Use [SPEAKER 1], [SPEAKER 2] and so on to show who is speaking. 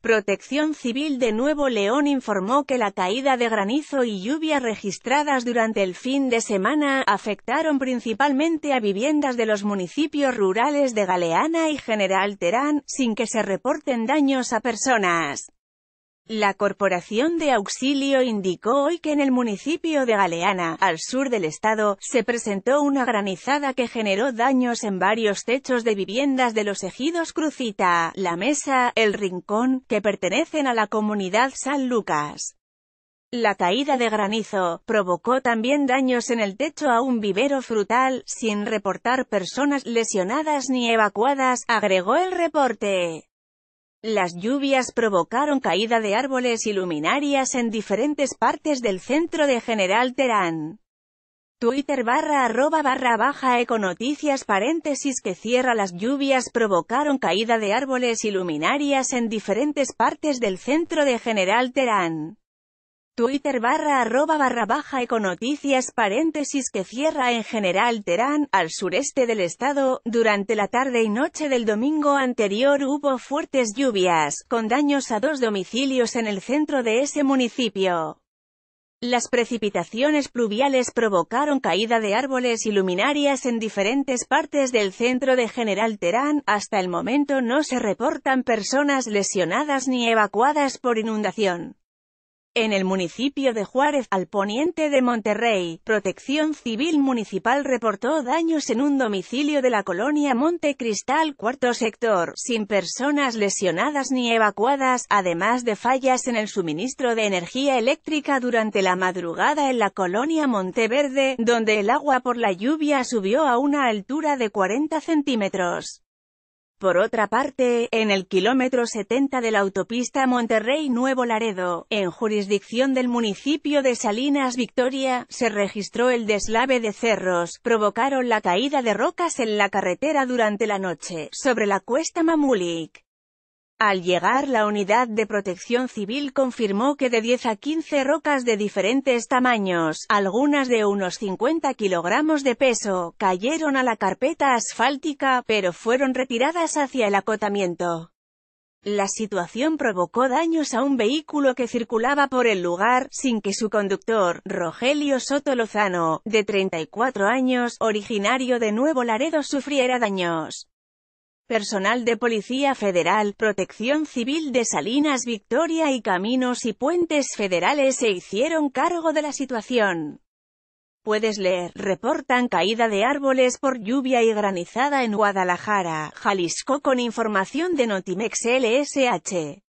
[SPEAKER 1] Protección Civil de Nuevo León informó que la caída de granizo y lluvia registradas durante el fin de semana afectaron principalmente a viviendas de los municipios rurales de Galeana y General Terán, sin que se reporten daños a personas. La Corporación de Auxilio indicó hoy que en el municipio de Galeana, al sur del estado, se presentó una granizada que generó daños en varios techos de viviendas de los ejidos Crucita, La Mesa, El Rincón, que pertenecen a la comunidad San Lucas. La caída de granizo provocó también daños en el techo a un vivero frutal, sin reportar personas lesionadas ni evacuadas, agregó el reporte. Las lluvias provocaron caída de árboles y luminarias en diferentes partes del centro de General Terán. Twitter barra arroba barra baja econoticias paréntesis que cierra las lluvias provocaron caída de árboles y luminarias en diferentes partes del centro de General Terán. Twitter barra arroba barra baja econoticias paréntesis que cierra en general Terán, al sureste del estado, durante la tarde y noche del domingo anterior hubo fuertes lluvias, con daños a dos domicilios en el centro de ese municipio. Las precipitaciones pluviales provocaron caída de árboles y luminarias en diferentes partes del centro de General Terán, hasta el momento no se reportan personas lesionadas ni evacuadas por inundación. En el municipio de Juárez, al poniente de Monterrey, Protección Civil Municipal reportó daños en un domicilio de la colonia Monte Cristal cuarto sector, sin personas lesionadas ni evacuadas, además de fallas en el suministro de energía eléctrica durante la madrugada en la colonia Monteverde, donde el agua por la lluvia subió a una altura de 40 centímetros. Por otra parte, en el kilómetro 70 de la autopista Monterrey-Nuevo Laredo, en jurisdicción del municipio de Salinas Victoria, se registró el deslave de cerros, provocaron la caída de rocas en la carretera durante la noche, sobre la cuesta Mamulic. Al llegar la unidad de protección civil confirmó que de 10 a 15 rocas de diferentes tamaños, algunas de unos 50 kilogramos de peso, cayeron a la carpeta asfáltica, pero fueron retiradas hacia el acotamiento. La situación provocó daños a un vehículo que circulaba por el lugar, sin que su conductor, Rogelio Soto Lozano, de 34 años, originario de Nuevo Laredo sufriera daños. Personal de Policía Federal, Protección Civil de Salinas Victoria y Caminos y Puentes Federales se hicieron cargo de la situación. Puedes leer, reportan caída de árboles por lluvia y granizada en Guadalajara, Jalisco con información de Notimex LSH.